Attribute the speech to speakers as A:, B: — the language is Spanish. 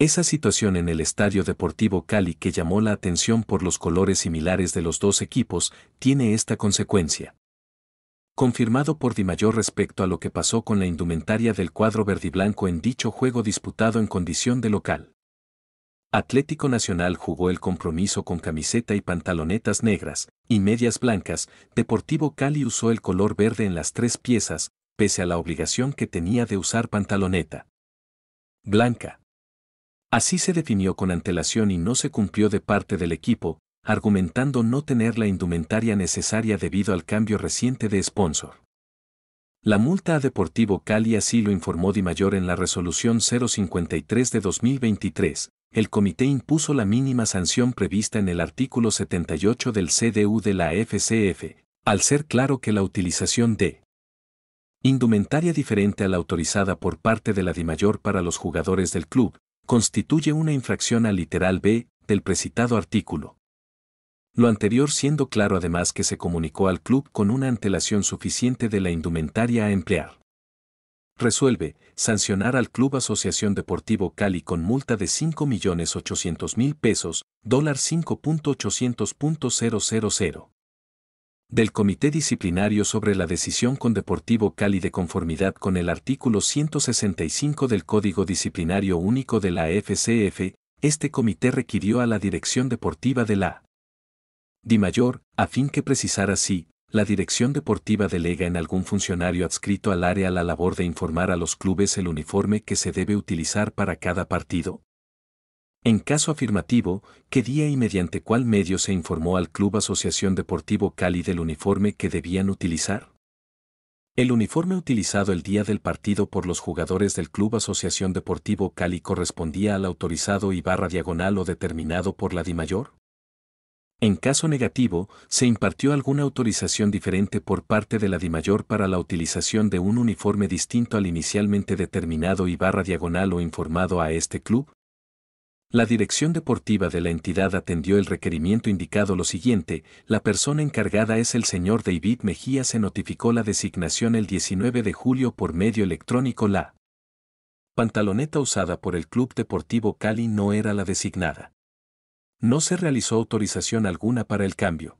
A: Esa situación en el Estadio Deportivo Cali que llamó la atención por los colores similares de los dos equipos tiene esta consecuencia. Confirmado por Di Mayor respecto a lo que pasó con la indumentaria del cuadro verdiblanco en dicho juego disputado en condición de local. Atlético Nacional jugó el compromiso con camiseta y pantalonetas negras y medias blancas, Deportivo Cali usó el color verde en las tres piezas, pese a la obligación que tenía de usar pantaloneta blanca. Así se definió con antelación y no se cumplió de parte del equipo, argumentando no tener la indumentaria necesaria debido al cambio reciente de sponsor. La multa a Deportivo Cali así lo informó Di en la resolución 053 de 2023. El comité impuso la mínima sanción prevista en el artículo 78 del CDU de la FCF, al ser claro que la utilización de indumentaria diferente a la autorizada por parte de la DIMAYOR para los jugadores del club, constituye una infracción al literal B del precitado artículo. Lo anterior siendo claro además que se comunicó al club con una antelación suficiente de la indumentaria a emplear. Resuelve, sancionar al Club Asociación Deportivo Cali con multa de 5.800.000 pesos, dólar 5.800.000 del Comité Disciplinario sobre la decisión con Deportivo Cali de conformidad con el artículo 165 del Código Disciplinario Único de la FCF, este comité requirió a la Dirección Deportiva de la Mayor, a fin que precisara si, la dirección deportiva delega en algún funcionario adscrito al área la labor de informar a los clubes el uniforme que se debe utilizar para cada partido, en caso afirmativo, ¿qué día y mediante cuál medio se informó al Club Asociación Deportivo Cali del uniforme que debían utilizar? El uniforme utilizado el día del partido por los jugadores del Club Asociación Deportivo Cali correspondía al autorizado y barra diagonal o determinado por la DIMAYOR. En caso negativo, se impartió alguna autorización diferente por parte de la DIMAYOR para la utilización de un uniforme distinto al inicialmente determinado y barra diagonal o informado a este club. La dirección deportiva de la entidad atendió el requerimiento indicado lo siguiente, la persona encargada es el señor David Mejía, se notificó la designación el 19 de julio por medio electrónico la pantaloneta usada por el Club Deportivo Cali no era la designada. No se realizó autorización alguna para el cambio.